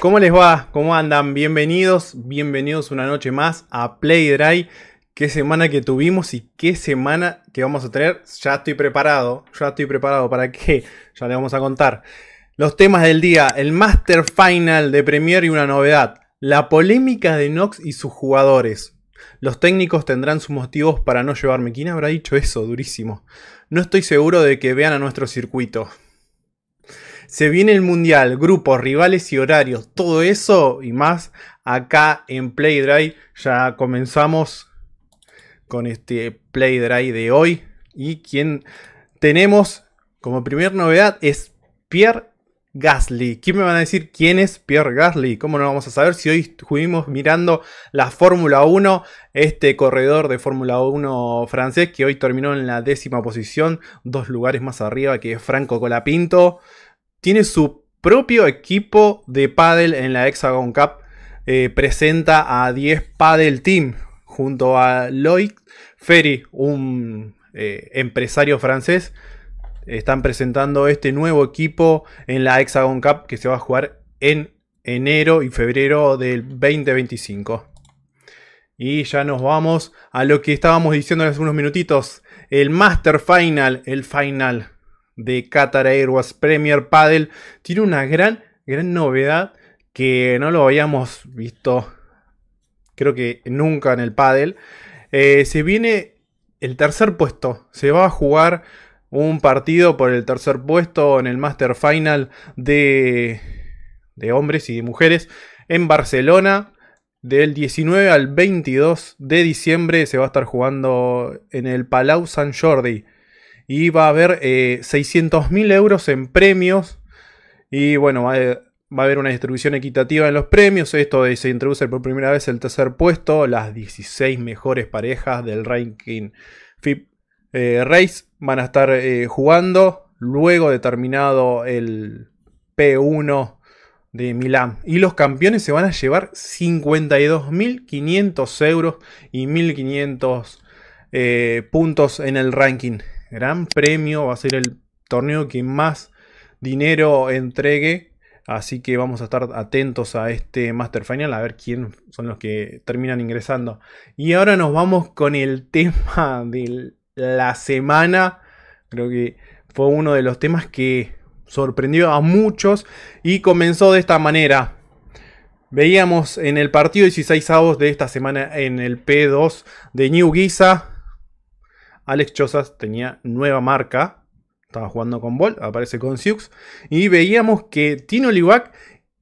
¿Cómo les va? ¿Cómo andan? Bienvenidos, bienvenidos una noche más a Play Dry. Qué semana que tuvimos y qué semana que vamos a tener. Ya estoy preparado, ya estoy preparado. ¿Para qué? Ya le vamos a contar. Los temas del día, el Master Final de Premier y una novedad. La polémica de Nox y sus jugadores. Los técnicos tendrán sus motivos para no llevarme. ¿Quién habrá dicho eso? Durísimo. No estoy seguro de que vean a nuestro circuito. Se viene el mundial, grupos, rivales y horarios, todo eso y más acá en Play Drive. Ya comenzamos con este Play Drive de hoy. Y quien tenemos como primer novedad es Pierre Gasly. ¿Quién me van a decir quién es Pierre Gasly? ¿Cómo no vamos a saber si hoy estuvimos mirando la Fórmula 1, este corredor de Fórmula 1 francés que hoy terminó en la décima posición, dos lugares más arriba que Franco Colapinto? tiene su propio equipo de paddle en la Hexagon Cup. Eh, presenta a 10 paddle team junto a Loic Ferry, un eh, empresario francés. Están presentando este nuevo equipo en la Hexagon Cup que se va a jugar en enero y febrero del 2025. Y ya nos vamos a lo que estábamos diciendo hace unos minutitos. El Master Final, el final de Qatar Airways Premier Paddle. Tiene una gran, gran novedad que no lo habíamos visto, creo que nunca en el paddle. Eh, se viene el tercer puesto, se va a jugar un partido por el tercer puesto en el Master Final de, de hombres y de mujeres en Barcelona. Del 19 al 22 de diciembre se va a estar jugando en el Palau San Jordi. Y va a haber 600.000 eh, euros en premios. Y bueno, eh, va a, haber una distribución equitativa en los premios. Esto se introduce por primera vez el tercer puesto. Las 16 mejores parejas del ranking FIP eh, Race van a estar jugando luego de terminado el P1 de Milán. Y los campeones se van a llevar 52.500 euros y 1.500 puntos en el ranking. Gran Premio va a ser el torneo que más dinero entregue. Así que vamos a estar atentos a este Master Final, a ver quién son los que terminan ingresando. Y ahora nos vamos con el tema de la semana. Creo que fue uno de los temas que sorprendió a muchos y comenzó de esta manera. Veíamos en el partido 16 avos de esta semana en el P2 de New Giza Alex Chozas tenía nueva marca, estaba jugando con Ball, aparece con Siux, y veíamos que Tino Liwak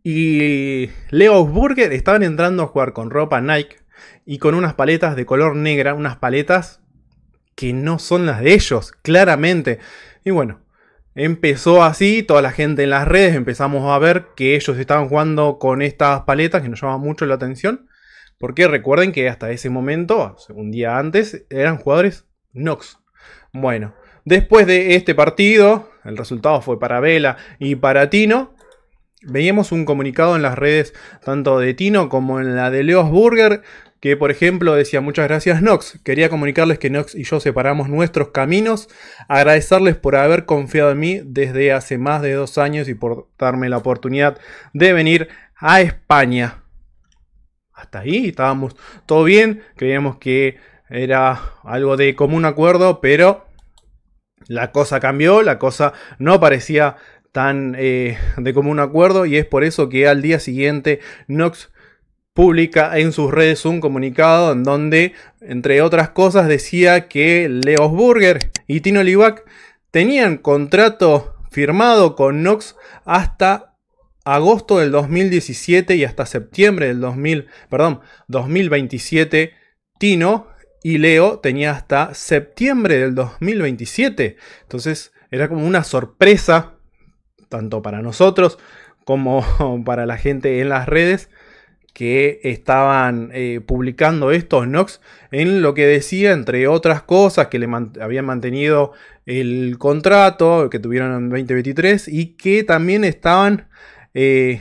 y Leo Burger estaban entrando a jugar con ropa Nike y con unas paletas de color negra, unas paletas que no son las de ellos, claramente. Y bueno, empezó así, toda la gente en las redes empezamos a ver que ellos estaban jugando con estas paletas que nos llama mucho la atención, porque recuerden que hasta ese momento, un día antes, eran jugadores Nox. Bueno, después de este partido, el resultado fue para Vela y para Tino. Veíamos un comunicado en las redes tanto de Tino como en la de Leos Burger que por ejemplo decía muchas gracias Nox, quería comunicarles que Nox y yo separamos nuestros caminos, agradecerles por haber confiado en mí desde hace más de dos años y por darme la oportunidad de venir a España. Hasta ahí estábamos todo bien, creíamos que era algo de común acuerdo, pero la cosa cambió, la cosa no parecía tan eh, de común acuerdo y es por eso que al día siguiente Knox publica en sus redes un comunicado en donde, entre otras cosas, decía que Leos Burger y Tino Livac tenían contrato firmado con Nox hasta agosto del 2017 y hasta septiembre del 2000, perdón, 2027 Tino y Leo tenía hasta septiembre del 2027. Entonces era como una sorpresa, tanto para nosotros como para la gente en las redes, que estaban eh, publicando estos Nox en lo que decía, entre otras cosas, que le habían mantenido el contrato que tuvieron en 2023 y que también estaban... Eh,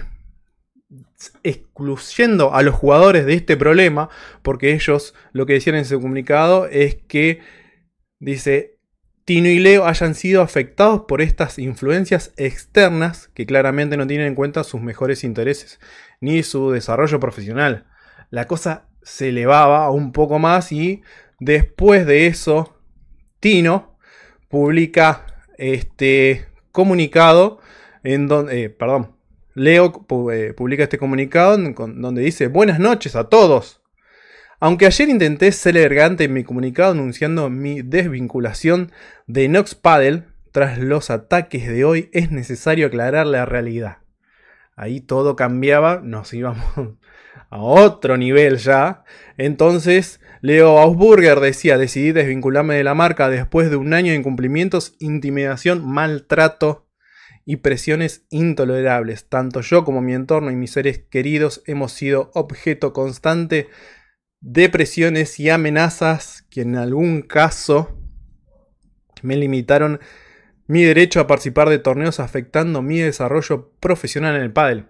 Incluyendo a los jugadores de este problema, porque ellos lo que decían en su comunicado es que, dice, Tino y Leo hayan sido afectados por estas influencias externas que claramente no tienen en cuenta sus mejores intereses ni su desarrollo profesional. La cosa se elevaba un poco más y después de eso, Tino publica este comunicado en donde, eh, perdón, Leo eh, publica este comunicado donde dice buenas noches a todos. Aunque ayer intenté ser elegante en mi comunicado anunciando mi desvinculación de Nox Paddle, tras los ataques de hoy es necesario aclarar la realidad. Ahí todo cambiaba, nos íbamos a otro nivel ya. Entonces, Leo Ausburger decía, decidí desvincularme de la marca después de un año de incumplimientos, intimidación, maltrato y presiones intolerables. Tanto yo como mi entorno y mis seres queridos hemos sido objeto constante de presiones y amenazas que en algún caso me limitaron mi derecho a participar de torneos afectando mi desarrollo profesional en el pádel.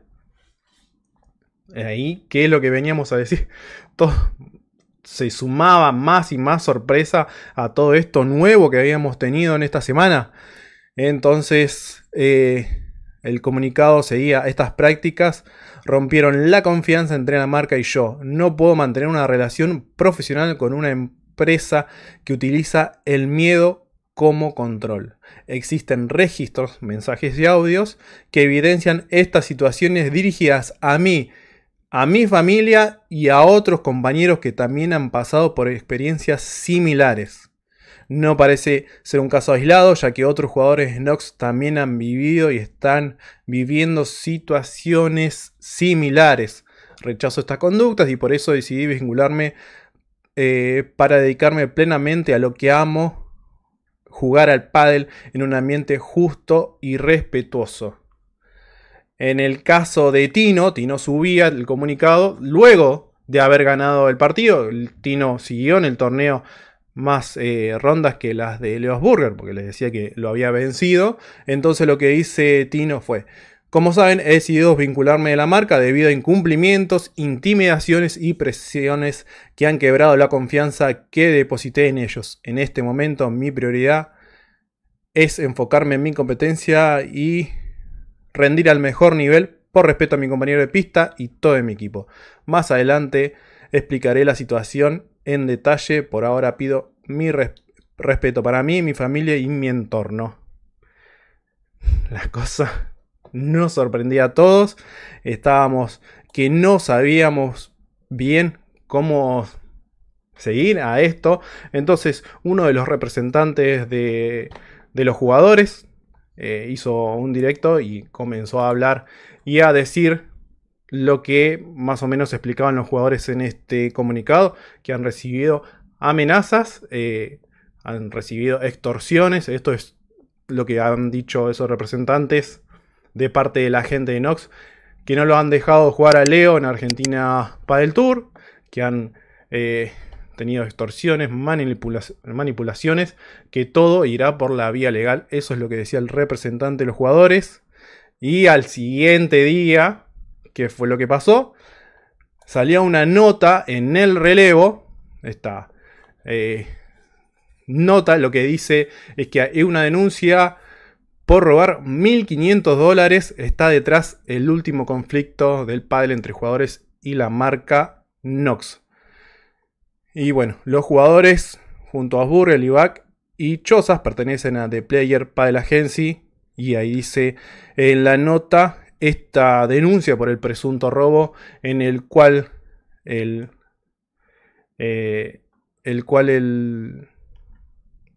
Ahí, ¿qué es lo que veníamos a decir? Todo, se sumaba más y más sorpresa a todo esto nuevo que habíamos tenido en esta semana. Entonces, eh, el comunicado seguía, estas prácticas rompieron la confianza entre la marca y yo. No puedo mantener una relación profesional con una empresa que utiliza el miedo como control. Existen registros, mensajes y audios que evidencian estas situaciones dirigidas a mí, a mi familia y a otros compañeros que también han pasado por experiencias similares. No parece ser un caso aislado, ya que otros jugadores de Nox también han vivido y están viviendo situaciones similares. Rechazo estas conductas y por eso decidí vincularme eh, para dedicarme plenamente a lo que amo, jugar al pádel en un ambiente justo y respetuoso. En el caso de Tino, Tino subía el comunicado luego de haber ganado el partido. Tino siguió en el torneo más eh, rondas que las de Leos Burger, porque les decía que lo había vencido. Entonces lo que dice Tino fue, como saben, he decidido vincularme de la marca debido a incumplimientos, intimidaciones y presiones que han quebrado la confianza que deposité en ellos. En este momento mi prioridad es enfocarme en mi competencia y rendir al mejor nivel por respeto a mi compañero de pista y todo mi equipo. Más adelante explicaré la situación en detalle. Por ahora pido mi respeto para mí, mi familia y mi entorno. La cosa nos sorprendía a todos. Estábamos que no sabíamos bien cómo seguir a esto. Entonces uno de los representantes de, los jugadores eh, hizo un directo y comenzó a hablar y a decir lo que más o menos explicaban los jugadores en este comunicado, que han recibido amenazas, eh, han recibido extorsiones, esto es lo que han dicho esos representantes de parte de la gente de Nox, que no lo han dejado jugar a Leo en Argentina para el Tour, que han eh, tenido extorsiones, manipulaciones, que todo irá por la vía legal, eso es lo que decía el representante de los jugadores, y al siguiente día ¿Qué fue lo que pasó? Salía una nota en el relevo, esta eh, nota lo que dice es que hay una denuncia por robar 1.500 dólares, está detrás el último conflicto del pádel entre jugadores y la marca Nox. Y bueno, los jugadores junto a el Livac y Chozas pertenecen a The Player Padel Agency. Y ahí dice en la nota esta denuncia por el presunto robo en el cual el, eh, el cual el,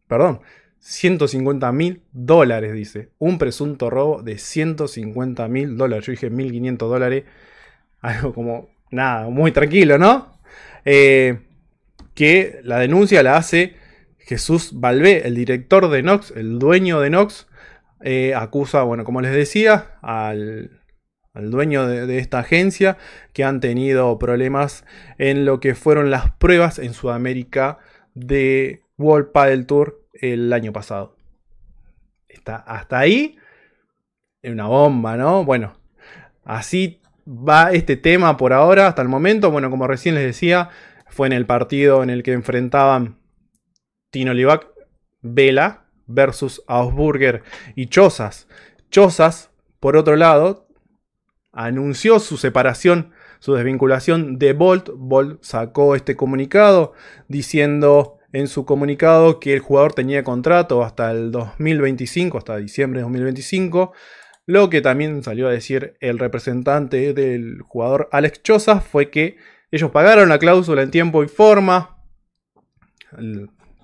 perdón, 150 mil dólares, dice. Un presunto robo de 150 mil dólares. Yo dije 1500 dólares. Algo como, nada, muy tranquilo, ¿no? Eh, que la denuncia la hace Jesús Valvé, el director de Nox, el dueño de Nox, eh, acusa, bueno, como les decía, al, dueño de, esta agencia que han tenido problemas en lo que fueron las pruebas en Sudamérica de World Padel Tour el año pasado. Está hasta ahí. Una bomba, ¿no? Bueno, así va este tema por ahora, hasta el momento. Bueno, como recién les decía, fue en el partido en el que enfrentaban Tino Livac, Vela versus Augsburger y Chozas. Chozas, por otro lado, anunció su separación, su desvinculación de Bolt. Bolt sacó este comunicado diciendo en su comunicado que el jugador tenía contrato hasta el 2025, hasta diciembre de 2025. Lo que también salió a decir el representante del jugador Alex Chozas fue que ellos pagaron la cláusula en tiempo y forma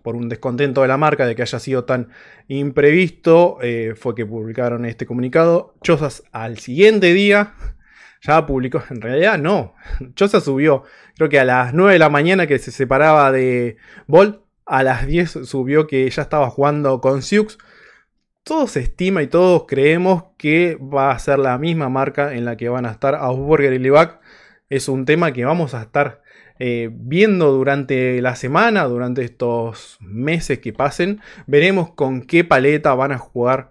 por un descontento de la marca de que haya sido tan imprevisto, eh, fue que publicaron este comunicado. Chozas al siguiente día ya publicó, en realidad no, Chozas subió, creo que a las 9 de la mañana que se separaba de Bolt, a las 10 subió que ya estaba jugando con Siux. Todos se estima y todos creemos que va a ser la misma marca en la que van a estar Ausburger y Livac. Es un tema que vamos a estar eh, viendo durante la semana, durante estos meses que pasen, veremos con qué paleta van a jugar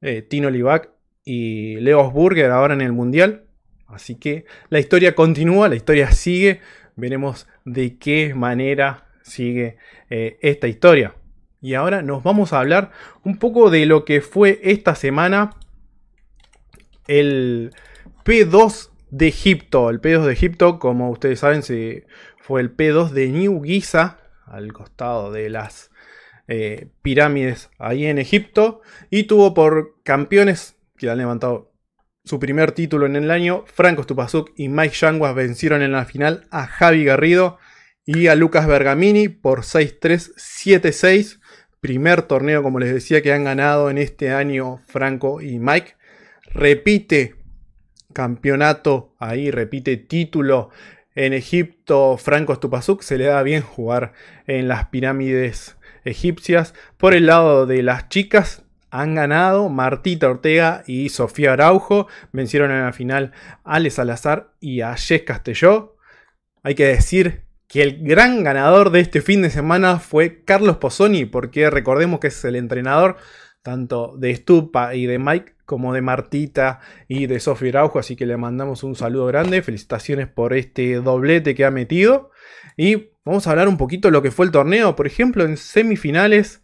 eh, Tino Livac y Leos Burger ahora en el Mundial. Así que la historia continúa, la historia sigue, veremos de qué manera sigue eh, esta historia. Y ahora nos vamos a hablar un poco de lo que fue esta semana el P2 de Egipto. El P2 de Egipto, como ustedes saben, fue el P2 de New Giza, al costado de las eh, pirámides ahí en Egipto. Y tuvo por campeones que han levantado su primer título en el año. Franco Stupazuk y Mike Yanguas vencieron en la final a Javi Garrido y a Lucas Bergamini por 6-3, 7-6. Primer torneo, como les decía, que han ganado en este año Franco y Mike. Repite campeonato, ahí repite título en Egipto, Franco Stupasuk. se le da bien jugar en las pirámides egipcias. Por el lado de las chicas, han ganado Martita Ortega y Sofía Araujo. Vencieron en la final a Alazar Salazar y a Castelló. Hay que decir que el gran ganador de este fin de semana fue Carlos Pozzoni, porque recordemos que es el entrenador tanto de Stupa y de Mike como de Martita y de Sofía Araujo, así que le mandamos un saludo grande, felicitaciones por este doblete que ha metido y vamos a hablar un poquito de lo que fue el torneo, por ejemplo, en semifinales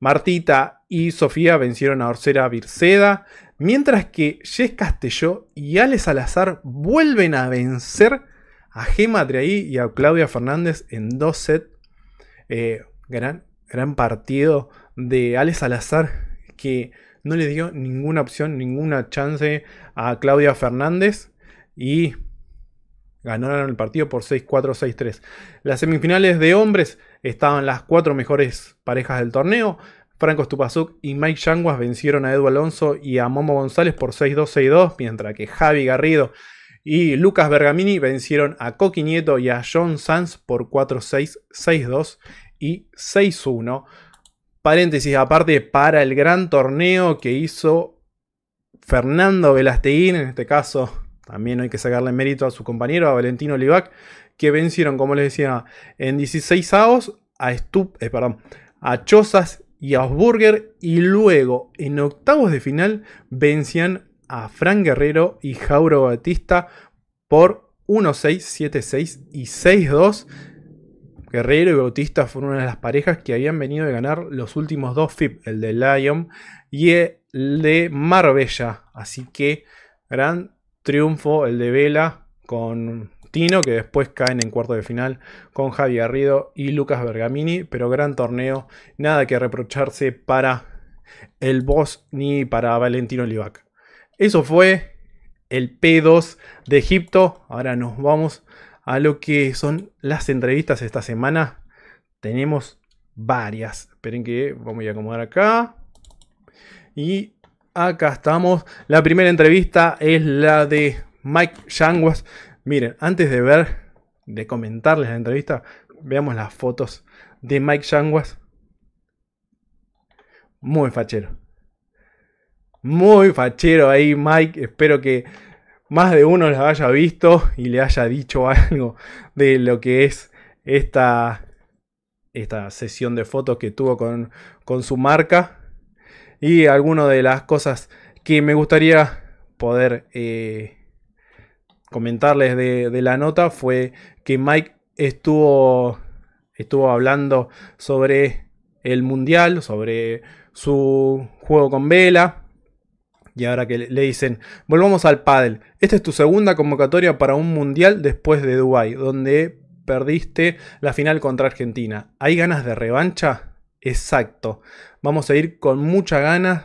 Martita y Sofía vencieron a Orcera Virceda, mientras que Jess Castelló y Alex Salazar vuelven a vencer a Gema Triay y a Claudia Fernández en dos sets. Eh, gran, gran partido de Alex Salazar que no le dio ninguna opción, ninguna chance a Claudia Fernández y ganaron el partido por 6-4, 6-3. Las semifinales de hombres estaban las cuatro mejores parejas del torneo. Franco Stupasuk y Mike Yanguas vencieron a Edu Alonso y a Momo González por 6-2, 6-2, mientras que Javi Garrido y Lucas Bergamini vencieron a Coqui Nieto y a John Sanz por 4-6, 6-2 y 6-1. Paréntesis aparte para el gran torneo que hizo Fernando Velasteguín, en este caso también hay que sacarle mérito a su compañero, a Valentino Olivac, que vencieron, como les decía, en 16 avos a, Stup, eh, perdón, a Chozas y a Osburger y luego en octavos de final vencían a Fran Guerrero y Jauro Batista por 1-6, 7-6 y 6-2 Guerrero y Bautista fueron una de las parejas que habían venido de ganar los últimos dos FIP, el de Lyon y el de Marbella. Así que gran triunfo el de Vela con Tino, que después caen en cuarto de final con Javi Garrido y Lucas Bergamini. Pero gran torneo, nada que reprocharse para el boss ni para Valentino Livac. Eso fue el P2 de Egipto. Ahora nos vamos a lo que son las entrevistas esta semana. Tenemos varias. Esperen que vamos a acomodar acá. Y acá estamos. La primera entrevista es la de Mike Shanguas. Miren, antes de ver, de comentarles la entrevista, veamos las fotos de Mike Shanguas. Muy fachero. Muy fachero ahí, Mike. Espero que más de uno la haya visto y le haya dicho algo de lo que es esta, esta sesión de fotos que tuvo con, su marca. Y alguna de las cosas que me gustaría poder eh, comentarles de, de, la nota fue que Mike estuvo, estuvo hablando sobre el mundial, sobre su juego con vela, y ahora que le dicen, volvamos al pádel. Esta es tu segunda convocatoria para un mundial después de Dubai, donde perdiste la final contra Argentina. ¿Hay ganas de revancha? Exacto. Vamos a ir con mucha ganas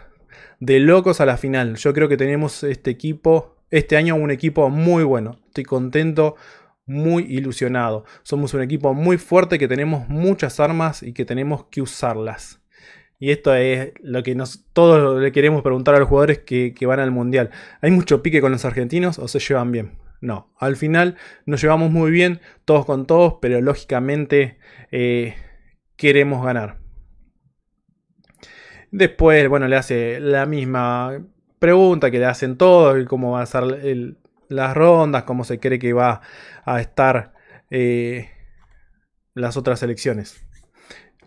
de locos a la final. Yo creo que tenemos este equipo, este año un equipo muy bueno. Estoy contento, muy ilusionado. Somos un equipo muy fuerte que tenemos muchas armas y que tenemos que usarlas. Y esto es lo que todos le queremos preguntar a los jugadores que, van al Mundial. ¿Hay mucho pique con los argentinos o se llevan bien? No, al final nos llevamos muy bien todos con todos, pero lógicamente eh, queremos ganar. Después, bueno, le hace la misma pregunta que le hacen todos, cómo van a ser las rondas, cómo se cree que va a estar eh, las otras elecciones.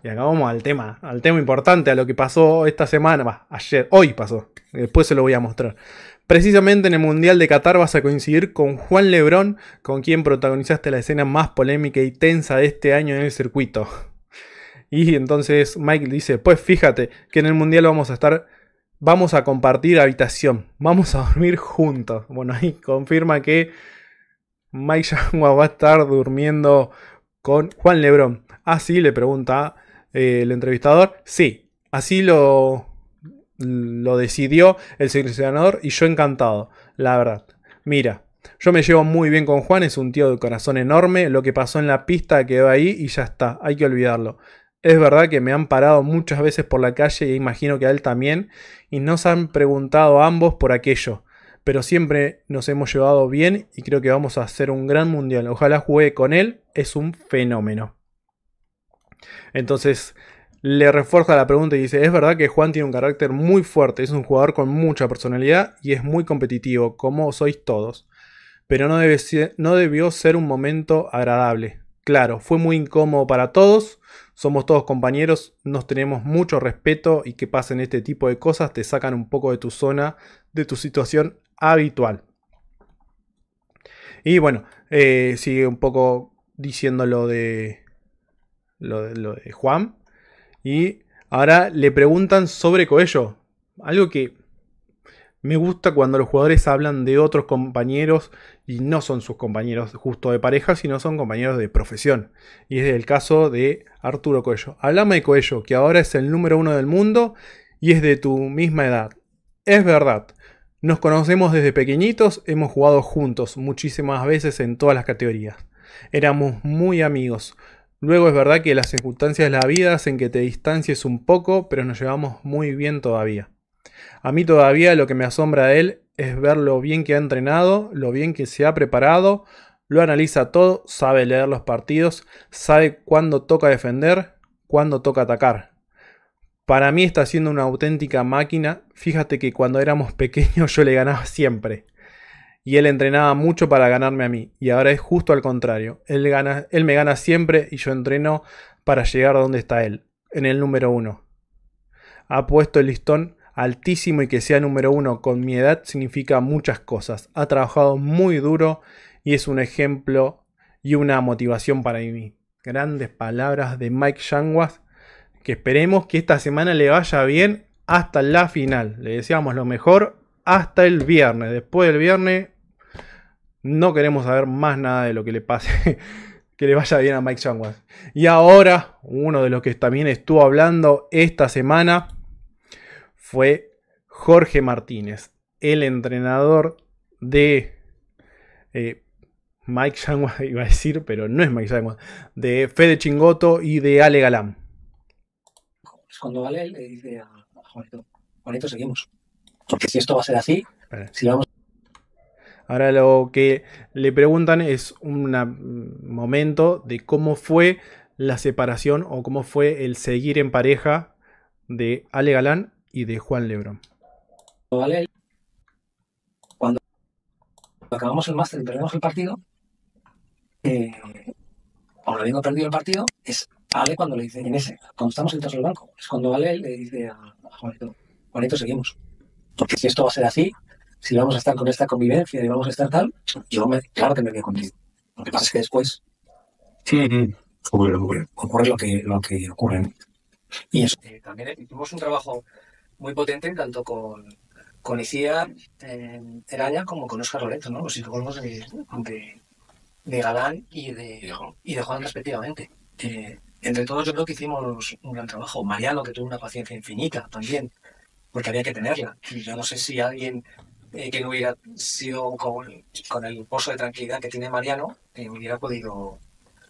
Y acabamos al tema, al tema importante, a lo que pasó esta semana, va, ayer, hoy pasó, después se lo voy a mostrar. Precisamente en el Mundial de Qatar vas a coincidir con Juan Lebrón, con quien protagonizaste la escena más polémica y tensa de este año en el circuito. Y entonces Mike dice, pues fíjate que en el Mundial vamos a estar, vamos a compartir habitación, vamos a dormir juntos. Bueno, ahí confirma que Mike Yangua va a estar durmiendo con Juan Lebrón. Así le pregunta eh, el entrevistador. Sí, así lo, lo decidió el seleccionador y yo encantado, la verdad. Mira, yo me llevo muy bien con Juan, es un tío de corazón enorme, lo que pasó en la pista quedó ahí y ya está, hay que olvidarlo. Es verdad que me han parado muchas veces por la calle y imagino que a él también, y nos han preguntado ambos por aquello. Pero siempre nos hemos llevado bien y creo que vamos a hacer un gran mundial. Ojalá juegue con él, es un fenómeno. Entonces le refuerza la pregunta y dice, es verdad que Juan tiene un carácter muy fuerte, es un jugador con mucha personalidad y es muy competitivo, como sois todos. Pero no, no debió ser un momento agradable. Claro, fue muy incómodo para todos, somos todos compañeros, nos tenemos mucho respeto y que pasen este tipo de cosas te sacan un poco de tu zona, de tu situación habitual. Y bueno, eh, sigue un poco diciéndolo de lo, de eh, Juan. Y ahora le preguntan sobre Coello. Algo que me gusta cuando los jugadores hablan de otros compañeros y no son sus compañeros justo de pareja, sino son compañeros de profesión. Y es el caso de Arturo Coello. Hablame de Coello, que ahora es el número uno del mundo y es de tu misma edad. Es verdad. Nos conocemos desde pequeñitos, hemos jugado juntos muchísimas veces en todas las categorías. Éramos muy amigos. Luego es verdad que las circunstancias de la vida hacen que te distancies un poco, pero nos llevamos muy bien todavía. A mí todavía lo que me asombra de él es ver lo bien que ha entrenado, lo bien que se ha preparado, lo analiza todo, sabe leer los partidos, sabe cuándo toca defender, cuándo toca atacar. Para mí está siendo una auténtica máquina. Fíjate que cuando éramos pequeños yo le ganaba siempre y él entrenaba mucho para ganarme a mí, y ahora es justo al contrario. Él, gana, él me gana siempre y yo entreno para llegar a donde está él, en el número uno. Ha puesto el listón altísimo y que sea número uno con mi edad significa muchas cosas. Ha trabajado muy duro y es un ejemplo y una motivación para mí. Grandes palabras de Mike Changwas. que esperemos que esta semana le vaya bien hasta la final. Le deseamos lo mejor hasta el viernes. Después del viernes no queremos saber más nada de lo que le pase. que le vaya bien a Mike Changwas. Y ahora, uno de los que también estuvo hablando esta semana fue Jorge Martínez, el entrenador de eh, Mike Changwas, iba a decir, pero no es Mike Changwas, de Fede Chingoto y de Ale Galán. Pues cuando Ale le dice a Juanito, Juanito, seguimos. Porque si esto va a ser así, si vamos Ahora lo que le preguntan es un momento de cómo fue la separación o cómo fue el seguir en pareja de Ale Galán y de Juan Lebron. Cuando acabamos el máster y perdemos el partido, o eh, cuando habiendo perdido el partido, es Ale cuando le dice, en cuando estamos sentados en banco, es cuando Ale le dice a, Juanito, Juanito, seguimos. Porque si esto va a ser así, si vamos a estar con esta convivencia y vamos a estar tal, yo me, claro que me voy contigo. Lo que pasa es que después ocurre, lo que lo que ocurre. Y eso. Eh, también hicimos eh, un trabajo muy potente tanto con, con Icía eh, como con Oscar Loreto, ¿no? Los psicólogos de, de, Galán y de, y de Juan respectivamente. Eh, entre todos yo creo que hicimos un gran trabajo. Mariano, que tuvo una paciencia infinita también, porque había que tenerla. yo no sé si alguien eh, que no hubiera sido con, el pozo de tranquilidad que tiene Mariano, eh, hubiera podido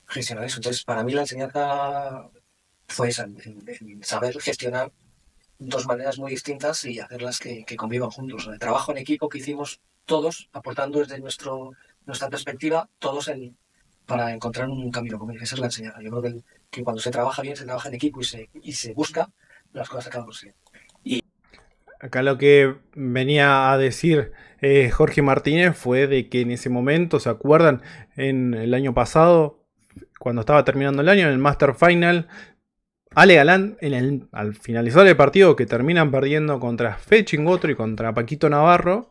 gestionar eso. Entonces, para mí la enseñanza fue esa, saber gestionar dos maneras muy distintas y hacerlas que, convivan juntos. El trabajo en equipo que hicimos todos, aportando desde nuestro, nuestra perspectiva, todos para encontrar un camino común. Esa es la enseñanza. Yo creo que, cuando se trabaja bien, se trabaja en equipo y se, se busca, las cosas acaban por Acá lo que venía a decir eh, Jorge Martínez fue de que en ese momento, ¿se acuerdan? En el año pasado, cuando estaba terminando el año, en el Master Final, Ale Galán, en el, al finalizar el partido, que terminan perdiendo contra otro y contra Paquito Navarro,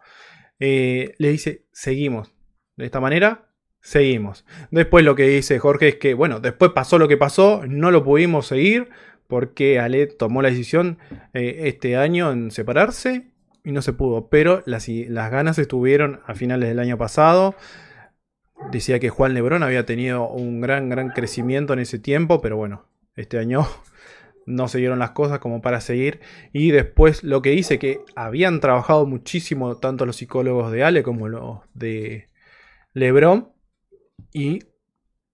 eh, le dice, seguimos. De esta manera, seguimos. Después lo que dice Jorge es que, bueno, después pasó lo que pasó, no lo pudimos seguir, porque Ale tomó la decisión eh, este año en separarse y no se pudo. Pero las, las ganas estuvieron a finales del año pasado. Decía que Juan Lebrón había tenido un gran, gran crecimiento en ese tiempo, pero bueno, este año no se dieron las cosas como para seguir. Y después lo que dice que habían trabajado muchísimo tanto los psicólogos de Ale como los de Lebron. Y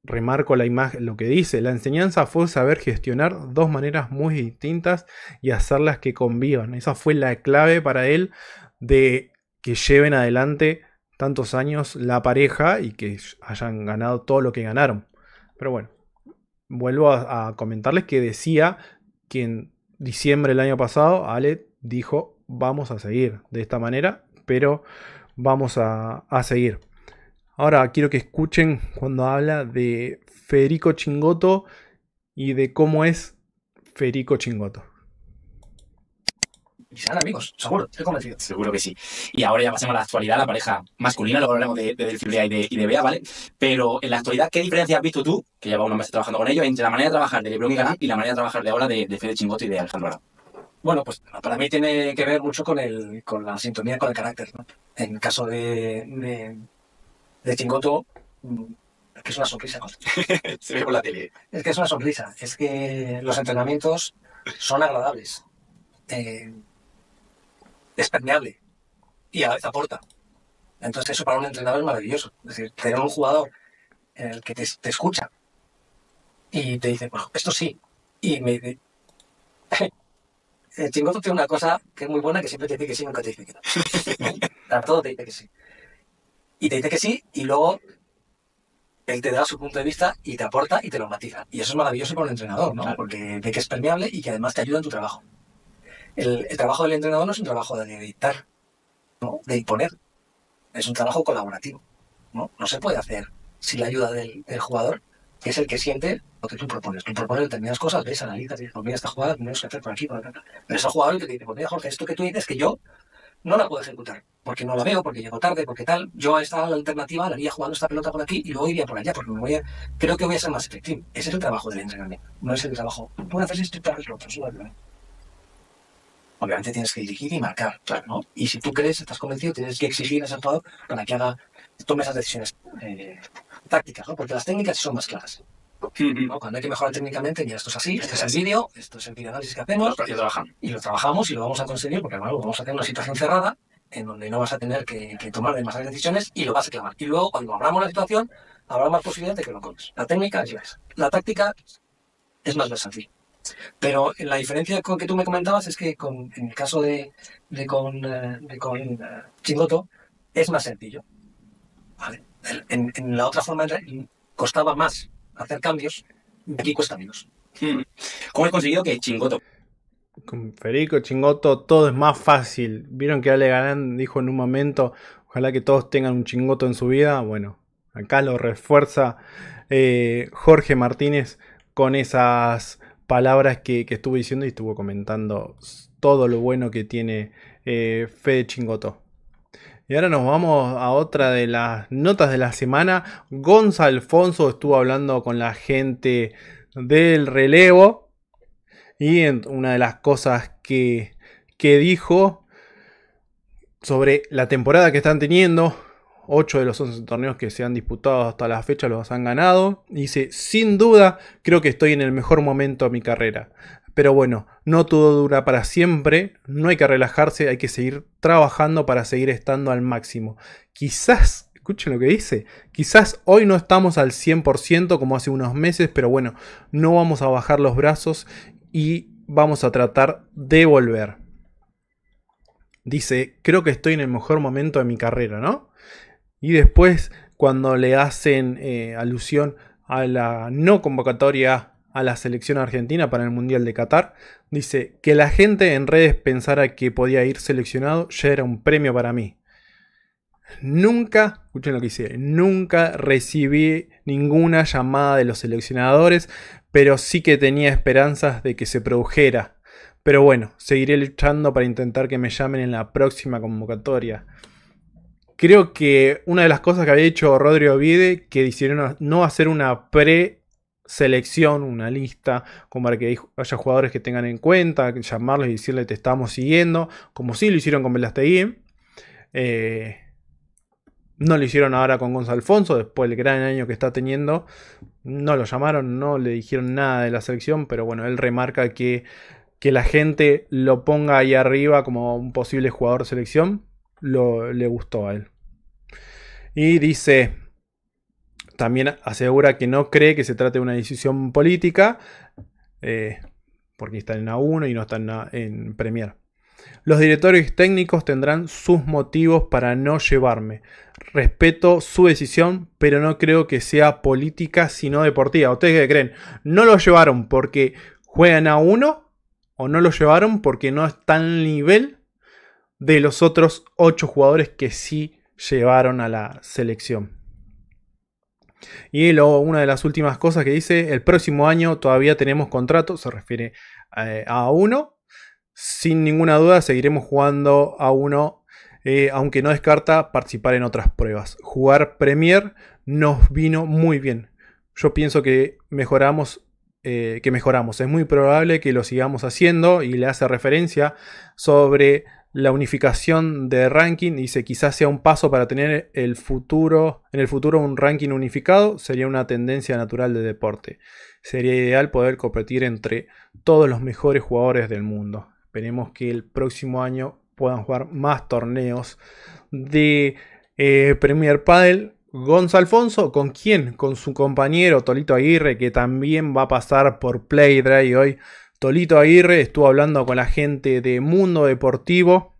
remarco la imagen, lo que dice, la enseñanza fue saber gestionar dos maneras muy distintas y hacerlas que convivan. Esa fue la clave para él de que lleven adelante tantos años la pareja y que hayan ganado todo lo que ganaron. Pero bueno, vuelvo a, comentarles que decía que en diciembre del año pasado Ale dijo vamos a seguir de esta manera, pero vamos a, a seguir. Ahora quiero que escuchen cuando habla de Federico Chingoto y de cómo es Ferico Chingoto. Quizás, amigos, seguro, estoy convencido. Seguro que sí. Y ahora ya pasemos a la actualidad, la pareja masculina, luego hablamos de, de y de, Bea, ¿vale? Pero en la actualidad, ¿qué diferencia has visto tú, que lleva unos meses trabajando con ellos, entre la manera de trabajar de Lebron y Galán y la manera de trabajar de ahora de, Fede Chingoto y de Alejandro Bueno, pues para mí tiene que ver mucho con, el, con la sintonía, con el carácter. ¿no? En el caso de de Chingoto, es mm, que es una sonrisa. Se ve la tele. Es que es una sonrisa. Es que los entrenamientos son agradables. Eh, es permeable y a la vez aporta. Entonces eso para un entrenador es maravilloso. Es decir, tener un jugador en el que te, escucha y te dice, bueno, esto sí. Y me dice, eh, chingoto tiene una cosa que es muy buena que siempre te dice que sí, nunca te dice que no. a te dice que sí y te dice que sí y luego él te da su punto de vista y te aporta y te lo matiza. Y eso es maravilloso con el entrenador, ¿no? Porque ve que es permeable y que además te ayuda en tu trabajo. El, trabajo del entrenador no es un trabajo de dictar, ¿no? de imponer. Es un trabajo colaborativo. No, no se puede hacer sin la ayuda del, jugador, que es el que siente lo que tú propones. Tú propones determinadas cosas, ves, analizas, dices, por pues mira, esta jugada tenemos que hacer por aquí, por acá. Pero es jugador te dice, pues mira, Jorge, esto que tú dices que yo no la puedo ejecutar porque no la veo, porque llego tarde, porque tal, yo esta la alternativa la haría jugando esta pelota por aquí y luego iría por allá, porque me voy creo que voy a ser más efectivo. Ese es el trabajo del entrenamiento, no es el trabajo. Una vez estricta es lo Obviamente tienes que dirigir y marcar, claro, Y si tú crees, estás convencido, tienes que exigir a ese jugador para que haga, tome esas decisiones eh, tácticas, ¿no? Porque las técnicas son más claras. Cuando hay que mejorar técnicamente, mira, esto es así, este es el vídeo, esto es el análisis que hacemos. Y lo, trabajamos y lo vamos a conseguir porque, bueno, vamos a tener una situación cerrada en donde no vas a tener que, tomar demasiadas decisiones y lo vas a clavar. Y luego, cuando abramos la situación, habrá más posibilidades de que lo comes. La técnica es La táctica es más versátil. Pero la diferencia con que tú me comentabas es que con, en el caso de, con, eh, con eh, Chingoto es más sencillo. Vale. En, en, la otra forma costaba más hacer cambios, aquí cuesta menos. Hmm. ¿Cómo has conseguido que Chingoto con Federico Chingoto todo es más fácil. Vieron que Ale Galán dijo en un momento, ojalá que todos tengan un chingoto en su vida. Bueno, acá lo refuerza eh, Jorge Martínez con esas palabras que, estuvo diciendo y estuvo comentando todo lo bueno que tiene eh, Fede Chingoto. Y ahora nos vamos a otra de las notas de la semana. Gonza Alfonso estuvo hablando con la gente del relevo y una de las cosas que, dijo sobre la temporada que están teniendo, 8 de los 11 torneos que se han disputado hasta la fecha los han ganado. Dice, sin duda, creo que estoy en el mejor momento de mi carrera. Pero bueno, no todo dura para siempre, no hay que relajarse, hay que seguir trabajando para seguir estando al máximo. Quizás, escuchen lo que dice, quizás hoy no estamos al 100% como hace unos meses, pero bueno, no vamos a bajar los brazos y vamos a tratar de volver. Dice, creo que estoy en el mejor momento de mi carrera, ¿no? Y después, cuando le hacen eh, alusión a la no convocatoria a la selección argentina para el Mundial de Qatar, dice, que la gente en redes pensara que podía ir seleccionado ya era un premio para mí. Nunca, escuchen lo que dice nunca recibí ninguna llamada de los seleccionadores pero sí que tenía esperanzas de que se produjera. Pero bueno, seguiré luchando para intentar que me llamen en la próxima convocatoria. Creo que una de las cosas que había hecho Rodrigo Ovide, que hicieron no hacer una pre-selección, una lista, como para que haya jugadores que tengan en cuenta, llamarlos y decirle te estamos siguiendo, como sí lo hicieron con Velastegui. Eh, no lo hicieron ahora con Gonzalo Alfonso, después del gran año que está teniendo no lo llamaron, no le dijeron nada de la selección, pero bueno, él remarca que, que la gente lo ponga ahí arriba como un posible jugador de selección, lo, le gustó a él. Y dice, también asegura que no cree que se trate de una decisión política, eh, porque están en A1 y no están en, en Premier. Los directores técnicos tendrán sus motivos para no llevarme. Respeto su decisión, pero no creo que sea política sino deportiva. ¿Ustedes qué creen? ¿No lo llevaron porque juegan a uno? ¿O no lo llevaron porque no está al nivel de los otros ocho jugadores que sí llevaron a la selección? Y luego una de las últimas cosas que dice, el próximo año todavía tenemos contrato, se refiere eh, a uno, sin ninguna duda seguiremos jugando a uno, eh, aunque no descarta participar en otras pruebas. Jugar Premier nos vino muy bien. Yo pienso que mejoramos eh, que mejoramos. Es muy probable que lo sigamos haciendo y le hace referencia sobre la unificación de ranking. Dice quizás sea un paso para tener el futuro, en el futuro un ranking unificado. Sería una tendencia natural de deporte. Sería ideal poder competir entre todos los mejores jugadores del mundo. Esperemos que el próximo año puedan jugar más torneos de eh, Premier Padel. Gonzalo Alfonso, ¿con quién? Con su compañero Tolito Aguirre, que también va a pasar por Drive hoy. Tolito Aguirre estuvo hablando con la gente de Mundo Deportivo.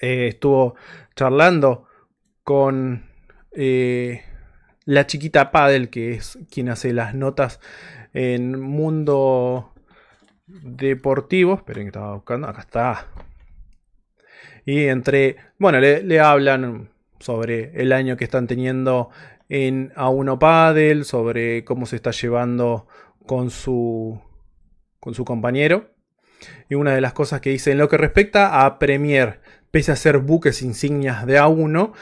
Eh, estuvo charlando con eh, la chiquita Padel, que es quien hace las notas en Mundo deportivo, Esperen que estaba buscando. Acá está. Y entre. Bueno, le, hablan sobre el año que están teniendo en A1 Paddle, sobre cómo se está llevando con su, con su compañero. Y una de las cosas que dice en lo que respecta a Premier, pese a ser buques insignias de A1,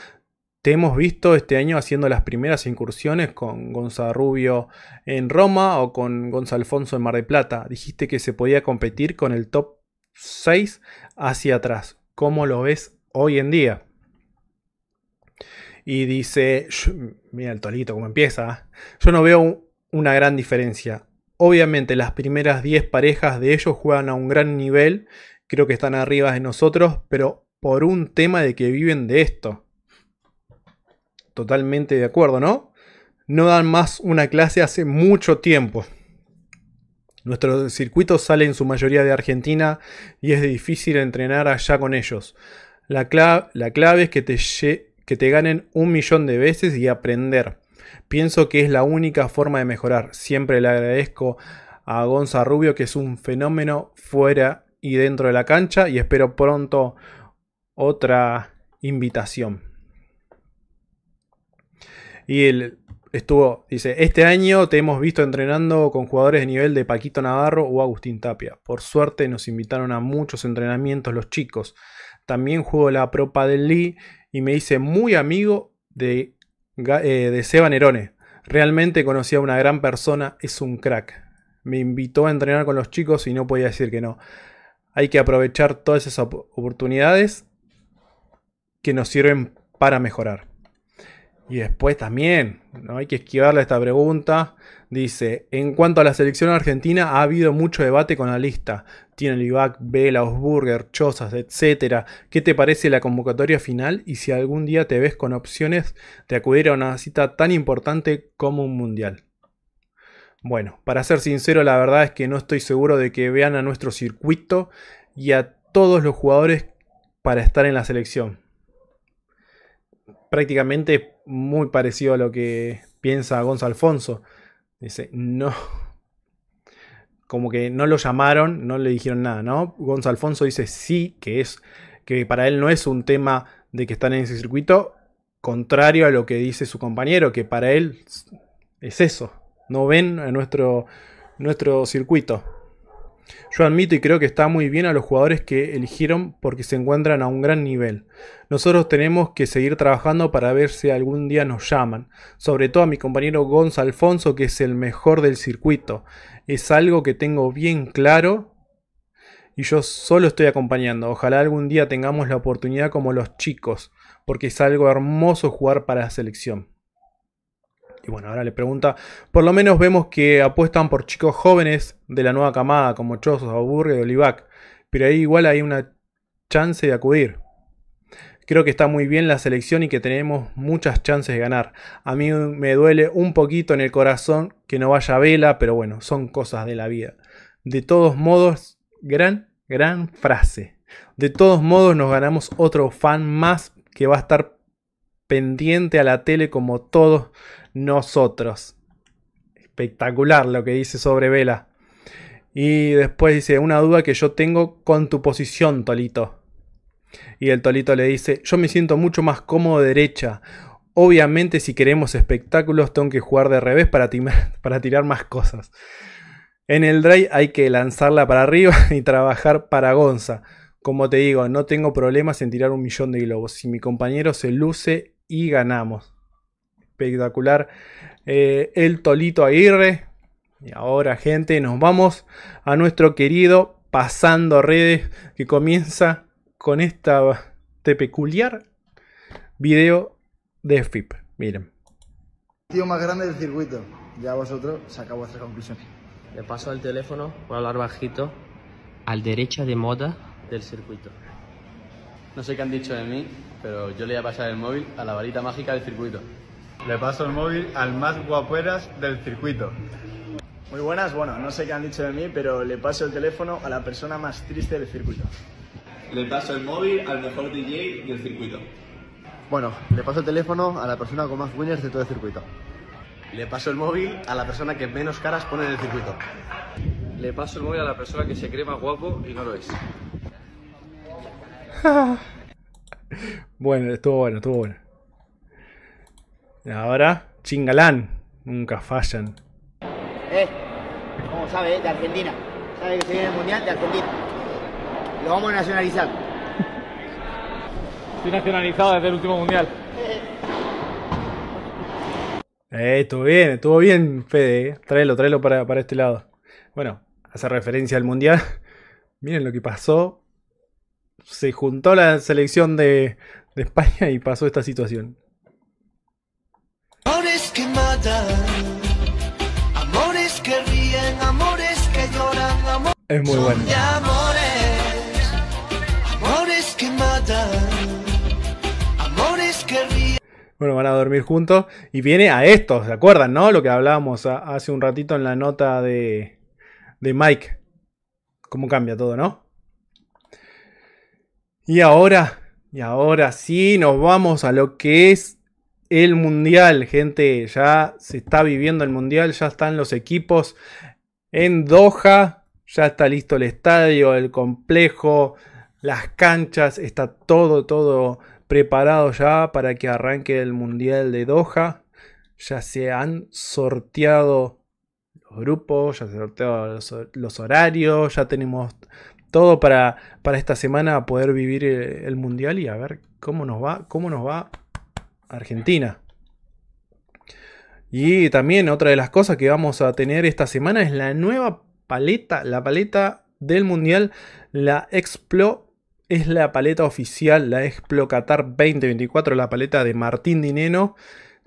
te hemos visto este año haciendo las primeras incursiones con Gonzalo Rubio en Roma o con Gonzalo Alfonso en Mar de Plata. Dijiste que se podía competir con el top 6 hacia atrás. ¿Cómo lo ves hoy en día? Y dice, mira el tolito cómo empieza. ¿eh? Yo no veo una gran diferencia. Obviamente las primeras 10 parejas de ellos juegan a un gran nivel. Creo que están arriba de nosotros, pero por un tema de que viven de esto totalmente de acuerdo, ¿no? No dan más una clase hace mucho tiempo. Nuestros circuitos salen en su mayoría de Argentina y es difícil entrenar allá con ellos. La, clave, la clave es que te, que te ganen un millón de veces y aprender. Pienso que es la única forma de mejorar. Siempre le agradezco a Gonza Rubio, que es un fenómeno fuera y dentro de la cancha, y espero pronto otra invitación. Y él estuvo, dice, este año te hemos visto entrenando con jugadores de nivel de Paquito Navarro o Agustín Tapia. Por suerte nos invitaron a muchos entrenamientos los chicos. También jugó la propa del Lee y me hice muy amigo de, eh, de Seba Nerone. Realmente conocí a una gran persona, es un crack. Me invitó a entrenar con los chicos y no podía decir que no. Hay que aprovechar todas esas oportunidades que nos sirven para mejorar. Y después también, no hay que esquivarle esta pregunta. Dice, en cuanto a la selección argentina, ha habido mucho debate con la lista. Tiene Ibac, Vela, Osburger, Chozas, etc. ¿Qué te parece la convocatoria final y si algún día te ves con opciones de acudir a una cita tan importante como un mundial? Bueno, para ser sincero, la verdad es que no estoy seguro de que vean a nuestro circuito y a todos los jugadores para estar en la selección. Prácticamente muy parecido a lo que piensa Gonzalo Alfonso. Dice, no. Como que no lo llamaron, no le dijeron nada, ¿no? Gonzalo Alfonso dice sí, que es que para él no es un tema de que están en ese circuito, contrario a lo que dice su compañero, que para él es eso. No ven a nuestro, nuestro circuito. Yo admito y creo que está muy bien a los jugadores que eligieron porque se encuentran a un gran nivel. Nosotros tenemos que seguir trabajando para ver si algún día nos llaman. Sobre todo a mi compañero Gonzalo Alfonso, que es el mejor del circuito. Es algo que tengo bien claro y yo solo estoy acompañando. Ojalá algún día tengamos la oportunidad como los chicos, porque es algo hermoso jugar para la selección. Y bueno, ahora le pregunta, por lo menos vemos que apuestan por chicos jóvenes de la nueva camada, como Chozos, Aburre y Olivac. Pero ahí igual hay una chance de acudir. Creo que está muy bien la selección y que tenemos muchas chances de ganar. A mí me duele un poquito en el corazón que no vaya a vela, pero bueno, son cosas de la vida. De todos modos, gran, gran frase. De todos modos, nos ganamos otro fan más que va a estar pendiente a la tele como todos nosotros. Espectacular lo que dice sobre Vela. Y después dice, una duda que yo tengo con tu posición, Tolito. Y el Tolito le dice, yo me siento mucho más cómodo derecha. Obviamente si queremos espectáculos tengo que jugar de revés para, tirar más cosas. En el drive hay que lanzarla para arriba y trabajar para Gonza. Como te digo, no tengo problemas en tirar un millón de globos. Si mi compañero se luce y ganamos espectacular eh, el Tolito Aguirre. Y ahora, gente, nos vamos a nuestro querido Pasando Redes que comienza con esta, este peculiar video de FIP. Miren. Tío más grande del circuito. Ya vosotros sacáis vuestras conclusiones. Le paso el teléfono, para hablar bajito, al derecha de moda del circuito. No sé qué han dicho de mí, pero yo le voy a pasar el móvil a la varita mágica del circuito. Le paso el móvil al más guaperas del circuito. Muy buenas, bueno, no sé qué han dicho de mí, pero le paso el teléfono a la persona más triste del circuito. Le paso el móvil al mejor DJ del circuito. Bueno, le paso el teléfono a la persona con más winners de todo el circuito. Le paso el móvil a la persona que menos caras pone en el circuito. Le paso el móvil a la persona que se cree más guapo y no lo es. bueno, estuvo bueno, estuvo bueno. Ahora, Chingalán. Nunca fallan. Eh, como sabe, eh? de Argentina. Sabe que se viene el mundial de Argentina. Lo vamos a nacionalizar. Estoy nacionalizado desde el último mundial. Eh, estuvo bien, estuvo bien, Fede. Eh. Tráelo, tráelo para, para este lado. Bueno, hace referencia al mundial. Miren lo que pasó. Se juntó la selección de España y pasó esta situación que matan, amores que ríen, amores que lloran, amores es muy bueno. amores, que matan, amores que ríen. Bueno, van a dormir juntos y viene a esto, ¿se acuerdan, no? Lo que hablábamos hace un ratito en la nota de, de Mike. como cambia todo, ¿no? Y ahora, y ahora sí, nos vamos a lo que es el mundial, gente. Ya se está viviendo el mundial, ya están los equipos en Doha, ya está listo el estadio, el complejo, las canchas, está todo, todo preparado ya para que arranque el mundial de Doha. Ya se han sorteado los grupos, ya se han sorteado los, horarios, ya tenemos todo para, para esta semana poder vivir el, el mundial y a ver cómo nos va, cómo nos va Argentina. Y también otra de las cosas que vamos a tener esta semana es la nueva paleta, la paleta del Mundial, la Explo. Es la paleta oficial, la Explo Qatar 2024, la paleta de Martín Dineno.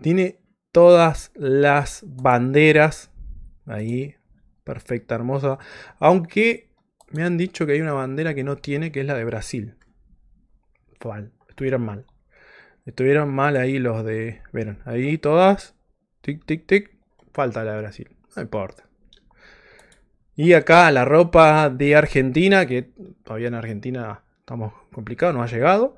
Tiene todas las banderas ahí, perfecta, hermosa. Aunque me han dicho que hay una bandera que no tiene, que es la de Brasil. Fal. estuvieron mal. Estuvieron mal ahí los de. Vieron, ahí todas. Tic, tic, tic. Falta la de Brasil. No importa. Y acá la ropa de Argentina, que todavía en Argentina estamos complicados, no ha llegado.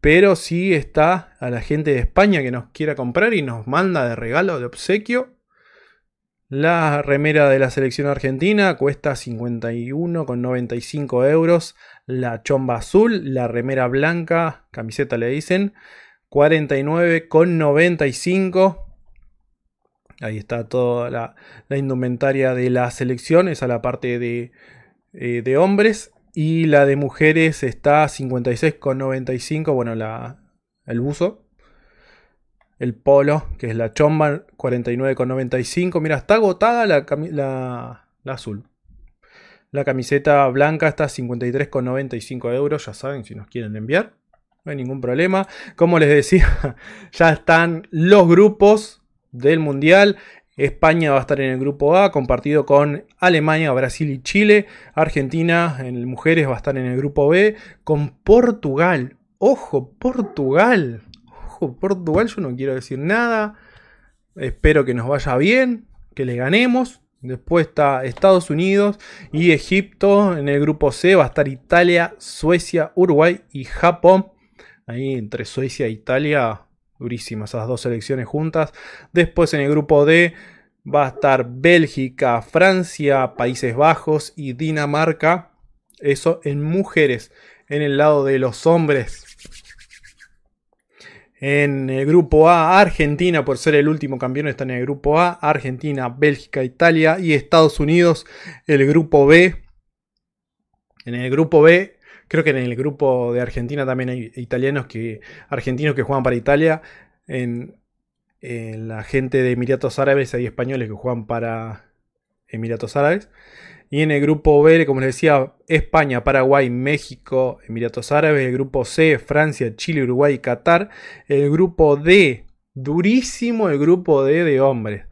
Pero sí está a la gente de España que nos quiera comprar y nos manda de regalo, de obsequio. La remera de la selección argentina cuesta 51,95 euros. La chomba azul, la remera blanca, camiseta le dicen, 49,95. Ahí está toda la, indumentaria de la selección, esa la parte eh, de, hombres. Y la de mujeres está 56,95, bueno, la, el buzo. El polo, que es la chomba, 49,95. Mira, está agotada la, la, la azul. La camiseta blanca está 53,95 euros, ya saben, si nos quieren enviar no hay ningún problema. Como les decía, ya están los grupos del Mundial. España va a estar en el grupo A, compartido con Alemania, Brasil y Chile. Argentina en el Mujeres va a estar en el grupo B, con Portugal. Ojo, Portugal. Ojo, Portugal, yo no quiero decir nada. Espero que nos vaya bien, que le ganemos. Después está Estados Unidos y Egipto. En el grupo C va a estar Italia, Suecia, Uruguay y Japón. Ahí entre Suecia e Italia, durísimas esas dos selecciones juntas. Después en el grupo D va a estar Bélgica, Francia, Países Bajos y Dinamarca. Eso en mujeres. En el lado de los hombres. En el grupo A, Argentina, por ser el último campeón, está en el grupo A. Argentina, Bélgica, Italia y Estados Unidos. El grupo B. En el grupo B, Creo que en el grupo de Argentina también hay italianos que, argentinos que juegan para Italia. En, la gente de Emiratos Árabes hay españoles que juegan para Emiratos Árabes. Y en el grupo B, como les decía, España, Paraguay, México, Emiratos Árabes. El grupo C, Francia, Chile, Uruguay Qatar. El grupo D, durísimo el grupo D de hombres.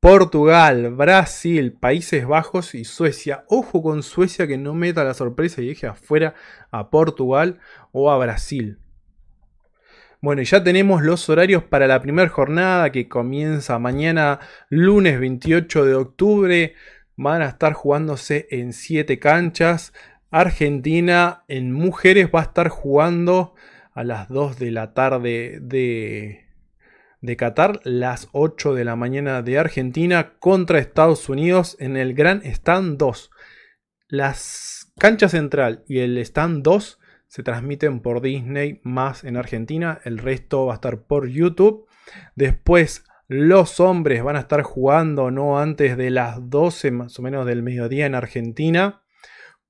Portugal, Brasil, Países Bajos y Suecia. Ojo con Suecia que no meta la sorpresa y deje afuera a Portugal o a Brasil. Bueno, ya tenemos los horarios para la primera jornada que comienza mañana lunes 28 de octubre. Van a estar jugándose en 7 canchas. Argentina en mujeres va a estar jugando a las 2 de la tarde de, de Qatar, las 8 de la mañana de Argentina contra Estados Unidos en el Gran Stand 2. Las cancha central y el Stand 2 se transmiten por Disney más en Argentina, el resto va a estar por YouTube. Después los hombres van a estar jugando no antes de las 12 más o menos del mediodía en Argentina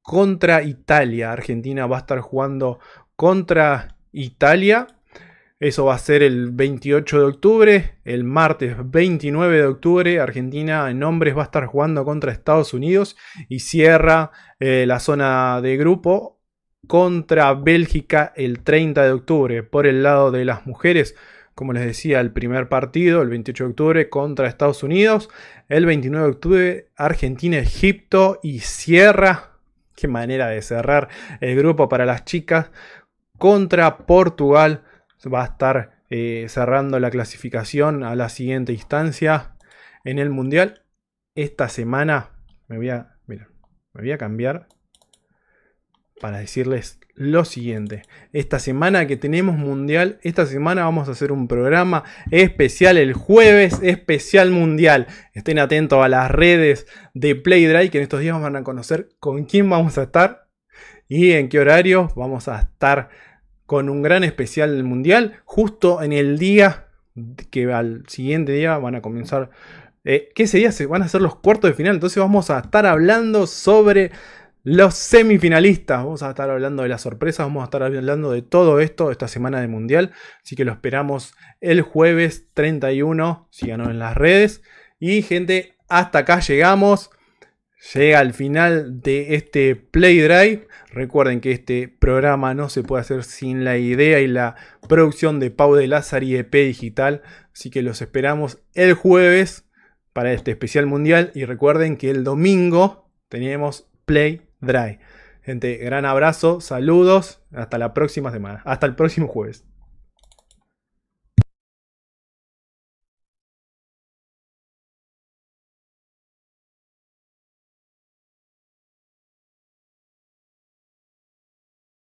contra Italia. Argentina va a estar jugando contra Italia eso va a ser el 28 de octubre, el martes 29 de octubre. Argentina en hombres va a estar jugando contra Estados Unidos y cierra eh, la zona de grupo contra Bélgica el 30 de octubre. Por el lado de las mujeres, como les decía, el primer partido, el 28 de octubre, contra Estados Unidos. El 29 de octubre, Argentina-Egipto y cierra. Qué manera de cerrar el grupo para las chicas contra Portugal va a estar eh, cerrando la clasificación a la siguiente instancia en el Mundial. Esta semana me voy a, me voy a cambiar para decirles lo siguiente. Esta semana que tenemos mundial, esta semana vamos a hacer un programa especial el jueves, especial mundial. Estén atentos a las redes de Playdrive que en estos días van a conocer con quién vamos a estar y en qué horario vamos a estar con un gran especial del Mundial, justo en el día que al siguiente día van a comenzar, eh, que ese día se van a hacer los cuartos de final, entonces vamos a estar hablando sobre los semifinalistas, vamos a estar hablando de las sorpresas, vamos a estar hablando de todo esto esta semana del Mundial, así que lo esperamos el jueves 31, síganos en las redes y gente, hasta acá llegamos llega al final de este Play Drive. Recuerden que este programa no se puede hacer sin la idea y la producción de Pau de Lázaro y EP Digital. Así que los esperamos el jueves para este especial mundial. Y recuerden que el domingo tenemos Play Drive. Gente, gran abrazo, saludos, hasta la próxima semana, hasta el próximo jueves.